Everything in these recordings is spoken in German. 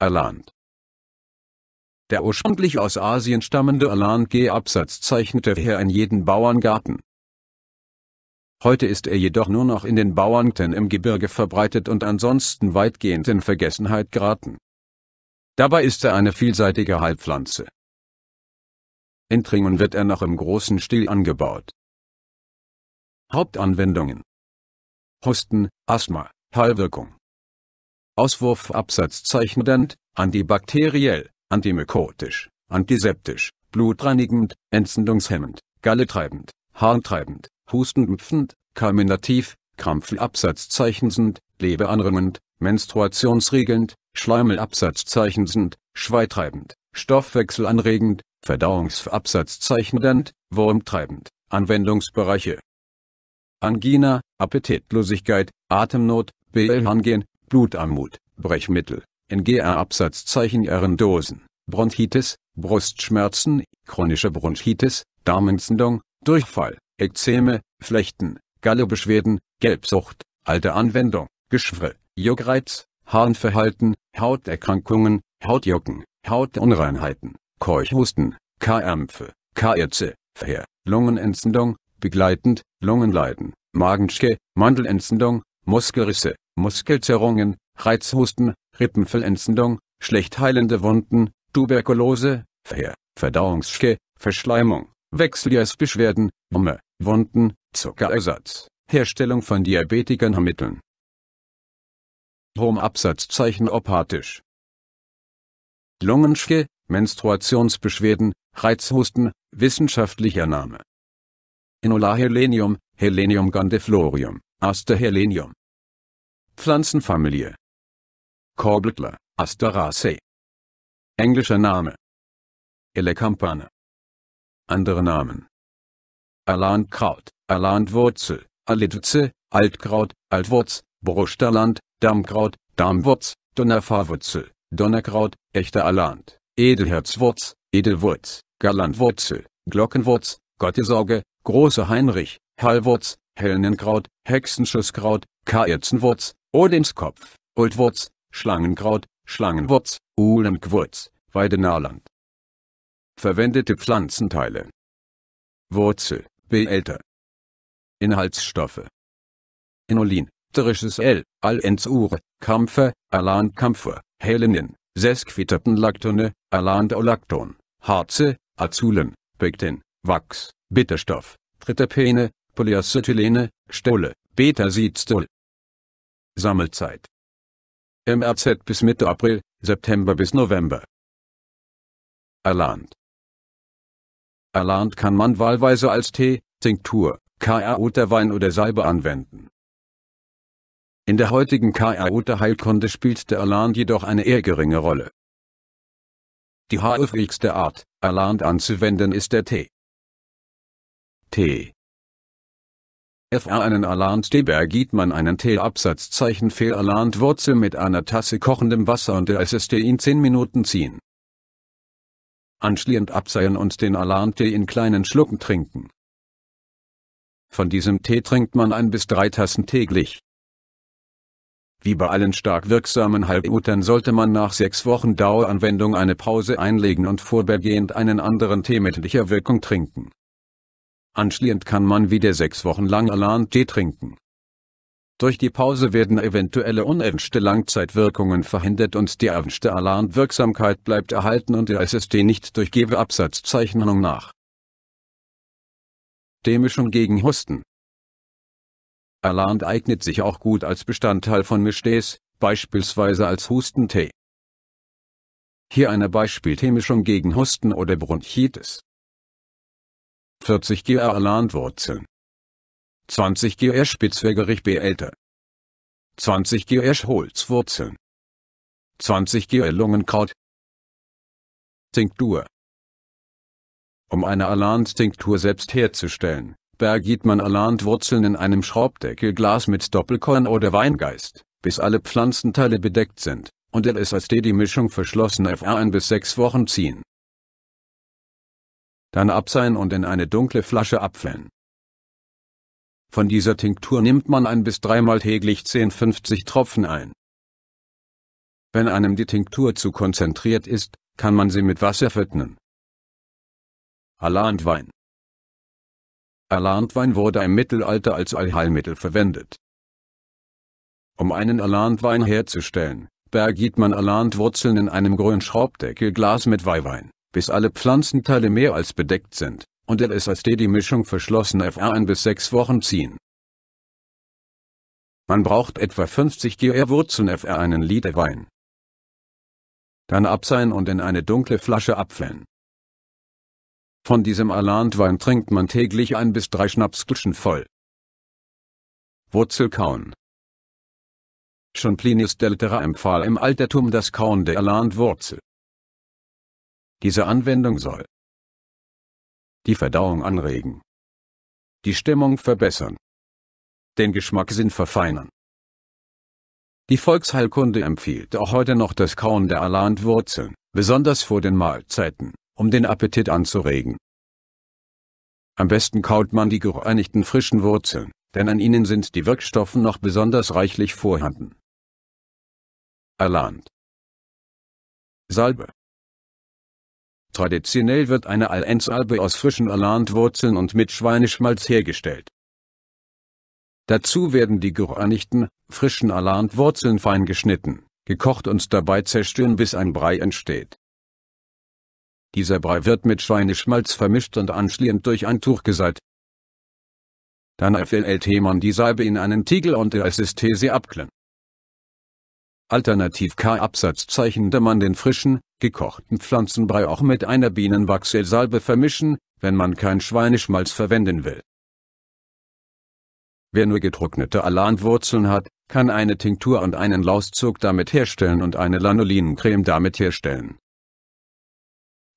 Aland. Der ursprünglich aus Asien stammende Alan-G-Absatz zeichnete daher in jeden Bauerngarten. Heute ist er jedoch nur noch in den Bauerngärten im Gebirge verbreitet und ansonsten weitgehend in Vergessenheit geraten. Dabei ist er eine vielseitige Heilpflanze. In Tringen wird er noch im großen Stil angebaut. Hauptanwendungen Husten, Asthma, Heilwirkung Auswurf Absatzzeichen zeichnend, antibakteriell, antimykotisch, antiseptisch, blutreinigend, entzündungshemmend, galletreibend, harntreibend, hustenüpfend, karminativ, krampfelabsatzzeichnend, lebeanremmend, menstruationsregelnd, schleimelabsatzzeichnend, schweitreibend, stoffwechselanregend, verdauungsabsatzzeichnend, wurmtreibend, Anwendungsbereiche Angina, Appetitlosigkeit, Atemnot, Behlhangen, Blutarmut, Brechmittel, NGA Absatzzeichen Ehrendosen, Bronchitis, Brustschmerzen, chronische Bronchitis, Darmentzündung, Durchfall, Ekzeme, Flechten, Gallebeschwerden, Gelbsucht, alte Anwendung, Geschwür, Juckreiz, Harnverhalten, Hauterkrankungen, Hautjucken, Hautunreinheiten, Keuchhusten, Krämpfe, KRZ, Verheer, Lungenentzündung, begleitend, Lungenleiden, Magenschke, Mandelentzündung, Muskelrisse, Muskelzerrungen, Reizhusten, Rippenfellentzündung, schlecht heilende Wunden, Tuberkulose, Ver Verdauungsschke, Verschleimung, Wechseljahrsbeschwerden, Wumme, Wunden, Zuckerersatz, Herstellung von Diabetikermitteln. Hom-Absatzzeichen opathisch. Lungenschke, Menstruationsbeschwerden, Reizhusten, wissenschaftlicher Name. Inola Helenium, Helenium Gandiflorium, Aster Helenium, Pflanzenfamilie. Korblettler, Asteraceae. Englischer Name. Elecampane. Andere Namen. Alandkraut, Alandwurzel, Alidwurzel, Altkraut, Altwurz, Brusterland, Dammkraut, Dammwurz, Donnerfahrwurzel, Donnerkraut, echter Aland, Edelherzwurz, Edelwurz, Galandwurzel, Glockenwurz, Gottesorge, Große Heinrich, Hallwurz, Hellenkraut, Hexenschusskraut, Kaerzenwurz, Odinskopf, Oldwurz, Schlangenkraut, Schlangenwurz, Uhlenkwurz, Weidenauland. Verwendete Pflanzenteile. Wurzel, Beälter. Inhaltsstoffe. Inulin, trisches L, Alensure, Kampfer, Alankampfer, Helenin, Sesquiterpenlactone, Alandolacton, Harze, Azulen, Pektin, Wachs, Bitterstoff, Tritepene, Polyacetylene, Stolle, Betasidstol, Sammelzeit. MRZ bis Mitte April, September bis November. Erlernt. Erlernt kann man wahlweise als Tee, Tinktur, Karaote-Wein oder Salbe anwenden. In der heutigen Karaote-Heilkunde spielt der Erlan jedoch eine eher geringe Rolle. Die häufigste Art, Erlan anzuwenden ist der Tee. Tee FR einen Alant Deber man einen T Absatzzeichen Fehl Alant Wurzel mit einer Tasse kochendem Wasser und der SSD in 10 Minuten ziehen. Anschließend abseihen und den Alant Tee in kleinen Schlucken trinken. Von diesem Tee trinkt man ein bis drei Tassen täglich. Wie bei allen stark wirksamen Halbutern sollte man nach sechs Wochen Daueranwendung eine Pause einlegen und vorbeigehend einen anderen Tee mit ähnlicher Wirkung trinken. Anschließend kann man wieder sechs Wochen lang Alan-Tee trinken. Durch die Pause werden eventuelle unerwünschte Langzeitwirkungen verhindert und die erwünschte Alarmwirksamkeit bleibt erhalten und der SSD nicht durch Gewe-Absatzzeichnung nach. Demischung gegen Husten Alarm eignet sich auch gut als Bestandteil von Mischtees, beispielsweise als Hustentee. Hier eine beispiel tee gegen Husten oder Bronchitis. 40 GR Landwurzeln 20 GR Spitzwegerich Beälter 20 GR Holzwurzeln 20 GR Lungenkraut Tinktur Um eine Alant-Tinktur selbst herzustellen, bergiert man Alant-Wurzeln in einem Schraubdeckelglas mit Doppelkorn oder Weingeist, bis alle Pflanzenteile bedeckt sind, und LSSD die Mischung verschlossen FR ein bis sechs Wochen ziehen dann abseihen und in eine dunkle Flasche abfüllen. Von dieser Tinktur nimmt man ein bis dreimal täglich 10-50 Tropfen ein. Wenn einem die Tinktur zu konzentriert ist, kann man sie mit Wasser verdünnen. Alandwein Alandwein wurde im Mittelalter als Allheilmittel verwendet. Um einen Alandwein herzustellen, bergiert man Alandwurzeln in einem grünen Schraubdeckelglas mit Weihwein bis alle Pflanzenteile mehr als bedeckt sind, und LSSD die Mischung verschlossen FR ein bis sechs Wochen ziehen. Man braucht etwa 50 GR Wurzeln FR einen Liter Wein. Dann abseihen und in eine dunkle Flasche abfüllen. Von diesem Alandwein trinkt man täglich ein bis drei Schnapsgläschen voll. Wurzel kauen. Schon Plinius Deltera empfahl im Altertum das Kauen der Alandwurzel. Diese Anwendung soll die Verdauung anregen, die Stimmung verbessern, den Geschmackssinn verfeinern. Die Volksheilkunde empfiehlt auch heute noch das Kauen der Alanwurzeln, besonders vor den Mahlzeiten, um den Appetit anzuregen. Am besten kaut man die gereinigten frischen Wurzeln, denn an ihnen sind die Wirkstoffe noch besonders reichlich vorhanden. Alant Salbe Traditionell wird eine Allensalbe aus frischen Alandwurzeln und mit Schweineschmalz hergestellt. Dazu werden die gereinigten, frischen Alandwurzeln fein geschnitten, gekocht und dabei zerstören bis ein Brei entsteht. Dieser Brei wird mit Schweineschmalz vermischt und anschließend durch ein Tuch geseit. Dann füllt man die Salbe in einen Tiegel und es ist These abklen. Alternativ k-Absatzzeichen man den frischen, gekochten Pflanzenbrei auch mit einer Bienenwachselsalbe vermischen, wenn man kein Schweineschmalz verwenden will. Wer nur getrocknete Alanwurzeln hat, kann eine Tinktur und einen Lauszug damit herstellen und eine Lanolinencreme damit herstellen.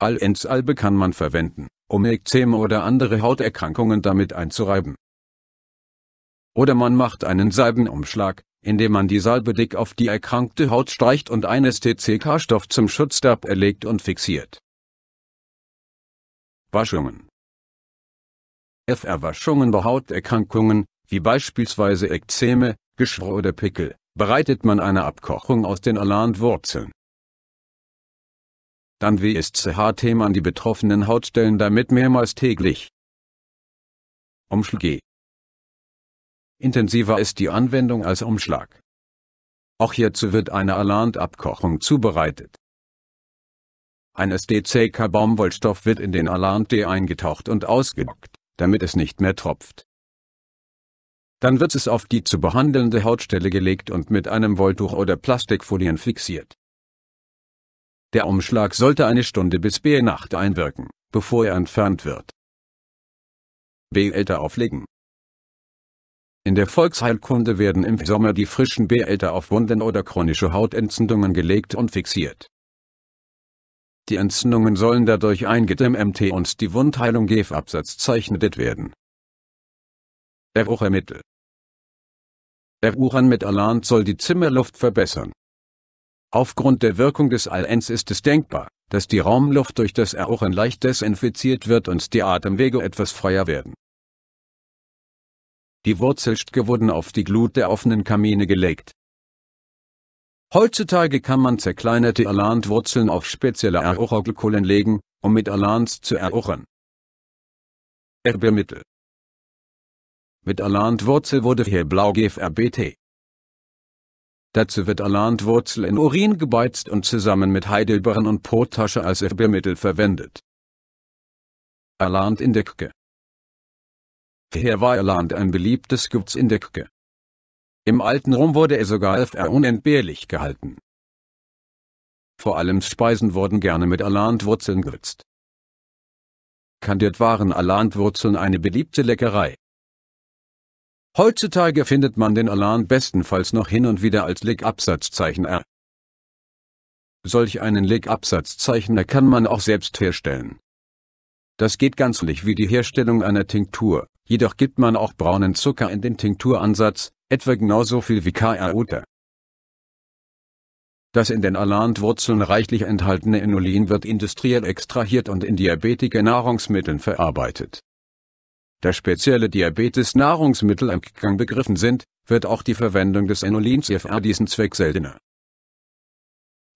Allensalbe kann man verwenden, um Ekzeme oder andere Hauterkrankungen damit einzureiben. Oder man macht einen Salbenumschlag, indem man die Salbe dick auf die erkrankte Haut streicht und einen STCK-Stoff zum Schutz der erlegt und fixiert. Waschungen FR-Waschungen bei Hauterkrankungen, wie beispielsweise Ekzeme, Geschwür oder Pickel, bereitet man eine Abkochung aus den Alanwurzeln. Dann WSCH-Themen an die betroffenen Hautstellen damit mehrmals täglich. Umschläge Intensiver ist die Anwendung als Umschlag. Auch hierzu wird eine Alant-Abkochung zubereitet. Ein SDCK Baumwollstoff wird in den Alant-D eingetaucht und ausgedockt, damit es nicht mehr tropft. Dann wird es auf die zu behandelnde Hautstelle gelegt und mit einem Wolltuch oder Plastikfolien fixiert. Der Umschlag sollte eine Stunde bis B-Nacht einwirken, bevor er entfernt wird. B-Älter auflegen. In der Volksheilkunde werden im Sommer die frischen Beete auf Wunden oder chronische Hautentzündungen gelegt und fixiert. Die Entzündungen sollen dadurch eingedämmt und die Wundheilung zeichnet werden. Eruchermittel Eruchern mit Alant soll die Zimmerluft verbessern. Aufgrund der Wirkung des Alens ist es denkbar, dass die Raumluft durch das Eruchern leicht desinfiziert wird und die Atemwege etwas freier werden die Wurzelstöcke wurden auf die Glut der offenen Kamine gelegt. Heutzutage kann man zerkleinerte Alant-Wurzeln auf spezielle Erocherglykkolen legen, um mit Alans zu erochern. Erbemittel Mit Alant-Wurzel wurde hier Blaugef RBT. Dazu wird Alant-Wurzel in Urin gebeizt und zusammen mit Heidelbeeren und Potasche als Erbemittel verwendet. Alant in der Kücke war Herweiland ein beliebtes Guts in der Däcke. Im alten Rom wurde er sogar für unentbehrlich gehalten. Vor allem Speisen wurden gerne mit Alandwurzeln gewürzt. Kandiert waren Alandwurzeln eine beliebte Leckerei. Heutzutage findet man den Aland bestenfalls noch hin und wieder als Lick-Absatzzeichen R. Solch einen Lick-Absatzzeichner kann man auch selbst herstellen. Das geht ganzlich wie die Herstellung einer Tinktur. Jedoch gibt man auch braunen Zucker in den Tinkturansatz, etwa genauso viel wie Kaote. Das in den Alandwurzeln reichlich enthaltene Inulin wird industriell extrahiert und in diabetische nahrungsmitteln verarbeitet. Da spezielle Diabetes-Nahrungsmittel im Gang begriffen sind, wird auch die Verwendung des Inulins für diesen Zweck seltener.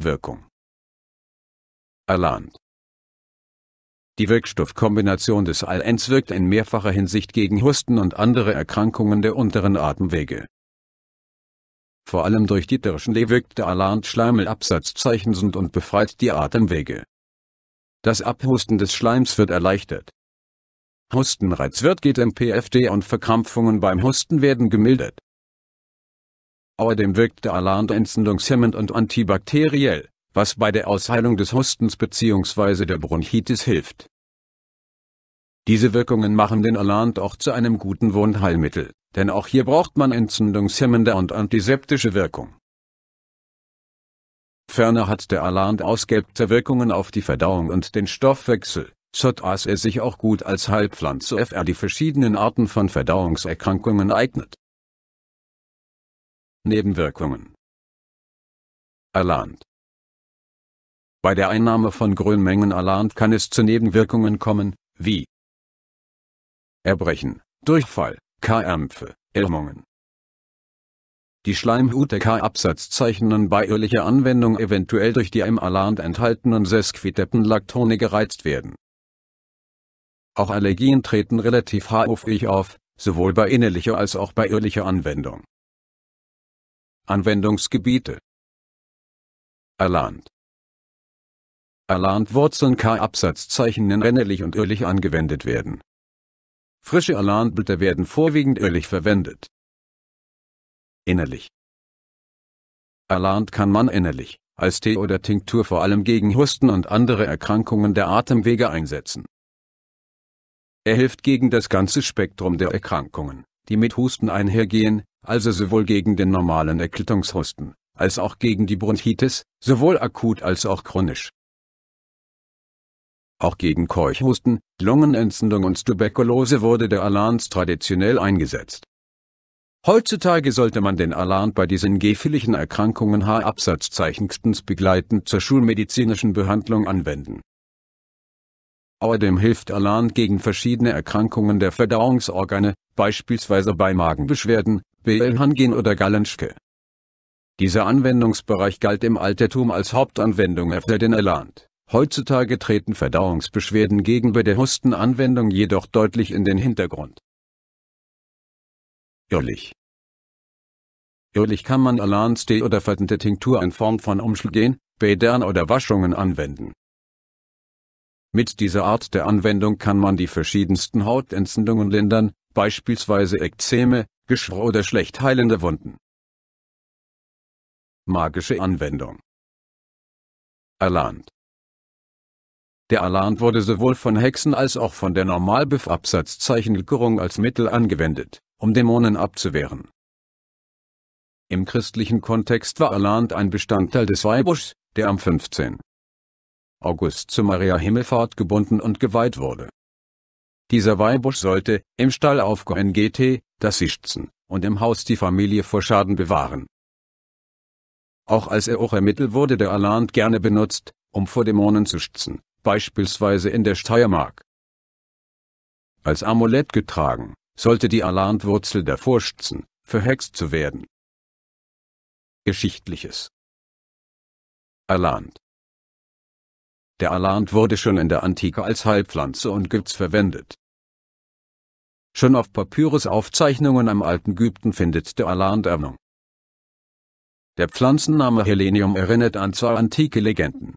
Wirkung Alant die Wirkstoffkombination des Allens wirkt in mehrfacher Hinsicht gegen Husten und andere Erkrankungen der unteren Atemwege. Vor allem durch die Dirschenlee wirkt der Alant schleimelabsatzzeichensend und befreit die Atemwege. Das Abhusten des Schleims wird erleichtert. Hustenreiz wird geht MPFD und Verkrampfungen beim Husten werden gemildert. Außerdem wirkt der Alant entzündungshemmend und antibakteriell was bei der Ausheilung des Hustens bzw. der Bronchitis hilft. Diese Wirkungen machen den Alant auch zu einem guten Wundheilmittel, denn auch hier braucht man entzündungshemmende und antiseptische Wirkung. Ferner hat der Alant ausgelbte Wirkungen auf die Verdauung und den Stoffwechsel, so dass er sich auch gut als Heilpflanze für die verschiedenen Arten von Verdauungserkrankungen eignet. Nebenwirkungen Alant bei der Einnahme von Grünmengen Alant kann es zu Nebenwirkungen kommen, wie Erbrechen, Durchfall, Krämpfe, Lähmungen. Die Schleimhute K-Absatz zeichnen bei irrlicher Anwendung eventuell durch die im Alant enthaltenen Sesquitepenlactone gereizt werden. Auch Allergien treten relativ häufig auf, sowohl bei innerlicher als auch bei irrlicher Anwendung. Anwendungsgebiete Alant Alant-Wurzeln k-Absatzzeichen in Rennerlich und ölig angewendet werden. Frische Alant-Blätter werden vorwiegend ölig verwendet. Innerlich Alant kann man innerlich, als Tee oder Tinktur vor allem gegen Husten und andere Erkrankungen der Atemwege einsetzen. Er hilft gegen das ganze Spektrum der Erkrankungen, die mit Husten einhergehen, also sowohl gegen den normalen Erkältungshusten, als auch gegen die Bronchitis, sowohl akut als auch chronisch. Auch gegen Keuchhusten, Lungenentzündung und Tuberkulose wurde der Alans traditionell eingesetzt. Heutzutage sollte man den Alan bei diesen gefährlichen Erkrankungen H-Absatzzeichens begleitend zur schulmedizinischen Behandlung anwenden. Außerdem hilft Alan gegen verschiedene Erkrankungen der Verdauungsorgane, beispielsweise bei Magenbeschwerden, Beelhangen oder Gallenschke. Dieser Anwendungsbereich galt im Altertum als Hauptanwendung für den Alan. Heutzutage treten Verdauungsbeschwerden gegenüber der Hustenanwendung jedoch deutlich in den Hintergrund. Irrlich. Irrlich kann man Alanstee oder fettende Tinktur in Form von Umschlägen, Bädern oder Waschungen anwenden. Mit dieser Art der Anwendung kann man die verschiedensten Hautentzündungen lindern, beispielsweise Ekzeme, Geschwür oder schlecht heilende Wunden. Magische Anwendung Erlernt der Alan wurde sowohl von Hexen als auch von der Normalbef-Absatzzeichen-Gurung als Mittel angewendet, um Dämonen abzuwehren. Im christlichen Kontext war Aland ein Bestandteil des Weihbuschs, der am 15. August zu Maria Himmelfahrt gebunden und geweiht wurde. Dieser Weihbusch sollte, im Stall auf GT, das Sichtzen, und im Haus die Familie vor Schaden bewahren. Auch als Eochermittel wurde der Aland gerne benutzt, um vor Dämonen zu schützen, beispielsweise in der Steiermark. Als Amulett getragen, sollte die Alarmwurzel davor stützen, verhext zu werden. Geschichtliches Alant Der Alant wurde schon in der Antike als Heilpflanze und Gips verwendet. Schon auf Papyrus-Aufzeichnungen am alten Ägypten findet der Alant Erwähnung. Der Pflanzenname Helenium erinnert an zwei antike Legenden.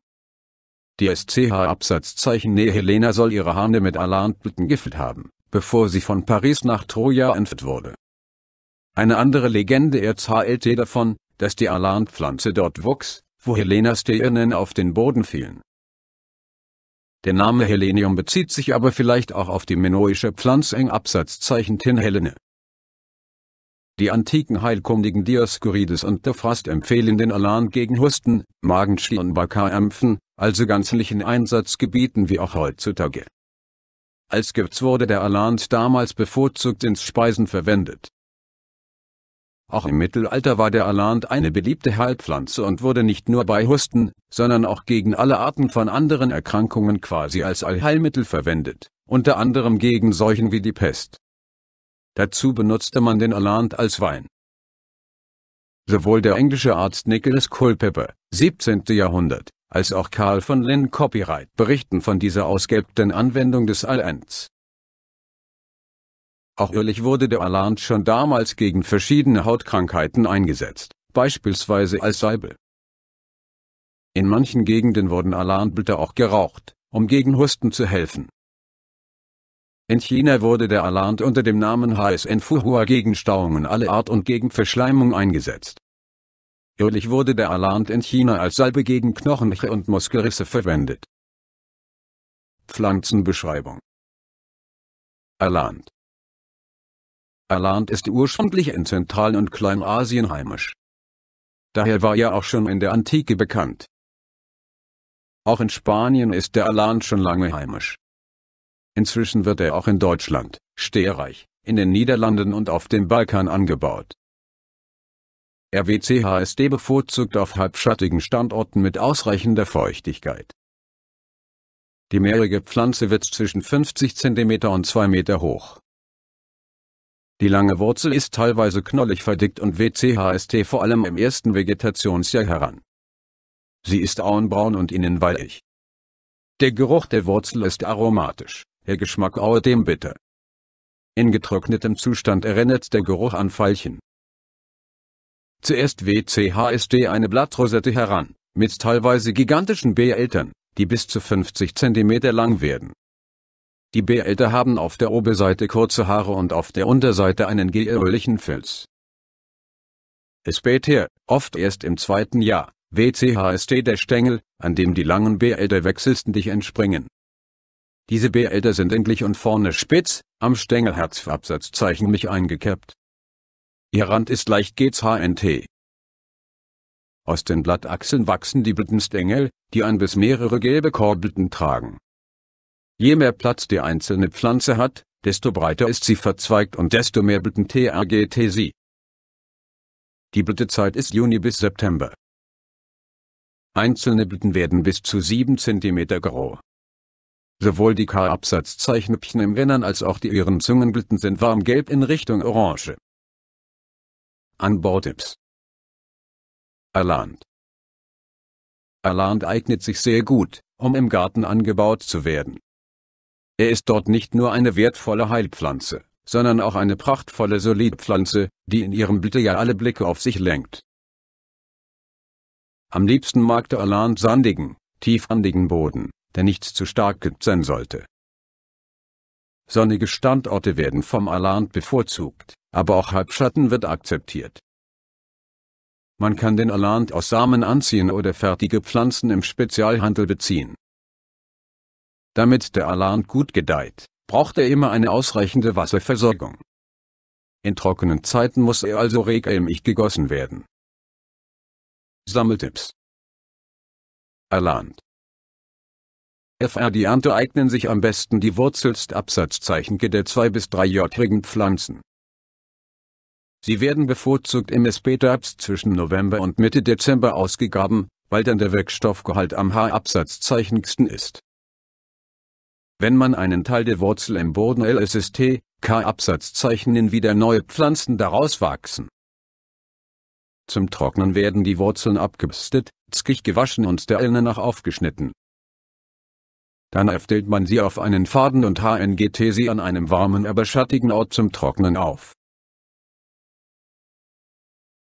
Die SCH-Absatzzeichen Helena soll ihre Hahne mit Alarmblüten gefüllt haben, bevor sie von Paris nach Troja entführt wurde. Eine andere Legende erzählt davon, dass die Alarmpflanze dort wuchs, wo Helenas Dirnen auf den Boden fielen. Der Name Helenium bezieht sich aber vielleicht auch auf die minoische Pflanzeng Absatzzeichen Tin Helene. Die antiken Heilkundigen Dioskurides und Dophrast empfehlen den Alan gegen Husten, Magenschirn bei Krampfen, also ganzlichen Einsatzgebieten wie auch heutzutage. Als Gewürz wurde der Alant damals bevorzugt ins Speisen verwendet. Auch im Mittelalter war der Alant eine beliebte Heilpflanze und wurde nicht nur bei Husten, sondern auch gegen alle Arten von anderen Erkrankungen quasi als Allheilmittel verwendet, unter anderem gegen Seuchen wie die Pest. Dazu benutzte man den Alant als Wein. Sowohl der englische Arzt Nicholas Culpepper, 17. Jahrhundert, als auch Karl von Linn Copyright berichten von dieser ausgelbten Anwendung des Allends. Auch ehrlich wurde der Allant schon damals gegen verschiedene Hautkrankheiten eingesetzt, beispielsweise als Salbe. In manchen Gegenden wurden Allantblätter auch geraucht, um gegen Husten zu helfen. In China wurde der Allant unter dem Namen HSN Fuhua gegen Stauungen aller Art und gegen Verschleimung eingesetzt. Irrlich wurde der Alant in China als Salbe gegen Knochenbrüche und Muskelrisse verwendet. Pflanzenbeschreibung Alant Alant ist ursprünglich in Zentral- und Kleinasien heimisch. Daher war er auch schon in der Antike bekannt. Auch in Spanien ist der Alant schon lange heimisch. Inzwischen wird er auch in Deutschland, Steerreich, in den Niederlanden und auf dem Balkan angebaut. RWCHSD bevorzugt auf halbschattigen Standorten mit ausreichender Feuchtigkeit. Die mehrige Pflanze wird zwischen 50 cm und 2 m hoch. Die lange Wurzel ist teilweise knollig verdickt und WCHST vor allem im ersten Vegetationsjahr heran. Sie ist auenbraun und innen weich. Der Geruch der Wurzel ist aromatisch, der Geschmack auerdem bitter. In getrocknetem Zustand erinnert der Geruch an Veilchen. Zuerst WCHSD eine Blattrosette heran, mit teilweise gigantischen Beerätern, die bis zu 50 cm lang werden. Die Beeräter haben auf der Oberseite kurze Haare und auf der Unterseite einen geöhrlichen Filz. Es bät her, oft erst im zweiten Jahr, WCHSD der Stängel, an dem die langen Beeräder wechselständig entspringen. Diese Beeräder sind endlich und vorne spitz, am Stängelherzabsatzzeichen mich eingekeppt. Ihr Rand ist leicht gezahnt. Aus den Blattachseln wachsen die Blütenstängel, die ein bis mehrere gelbe Korbblüten tragen. Je mehr Platz die einzelne Pflanze hat, desto breiter ist sie verzweigt und desto mehr Blüten trägt sie. Die Blütezeit ist Juni bis September. Einzelne Blüten werden bis zu 7 cm groß. Sowohl die K-Absatzzeichnüppchen im Wennern als auch die ihren Zungenblüten sind warmgelb in Richtung Orange an Anbautipps. Aland. Aland eignet sich sehr gut, um im Garten angebaut zu werden. Er ist dort nicht nur eine wertvolle Heilpflanze, sondern auch eine prachtvolle Solidpflanze, die in ihrem ja alle Blicke auf sich lenkt. Am liebsten mag der Aland sandigen, tiefandigen Boden, der nicht zu stark gibt sein sollte. Sonnige Standorte werden vom Alarm bevorzugt, aber auch Halbschatten wird akzeptiert. Man kann den Alarm aus Samen anziehen oder fertige Pflanzen im Spezialhandel beziehen. Damit der Alarm gut gedeiht, braucht er immer eine ausreichende Wasserversorgung. In trockenen Zeiten muss er also regelmäßig gegossen werden. Sammeltipps Aland F-Radiante eignen sich am besten die wurzelst Absatzzeichen der zwei- bis dreijährigen Pflanzen. Sie werden bevorzugt im sp Spätherbst zwischen November und Mitte Dezember ausgegraben, weil dann der Wirkstoffgehalt am H-Absatzzeichen ist. Wenn man einen Teil der Wurzel im Boden LSST, K-Absatzzeichen in wieder neue Pflanzen daraus wachsen. Zum Trocknen werden die Wurzeln abgebürstet, zkig gewaschen und der Elne nach aufgeschnitten. Dann öftelt man sie auf einen Faden und HNGT sie an einem warmen aber schattigen Ort zum Trocknen auf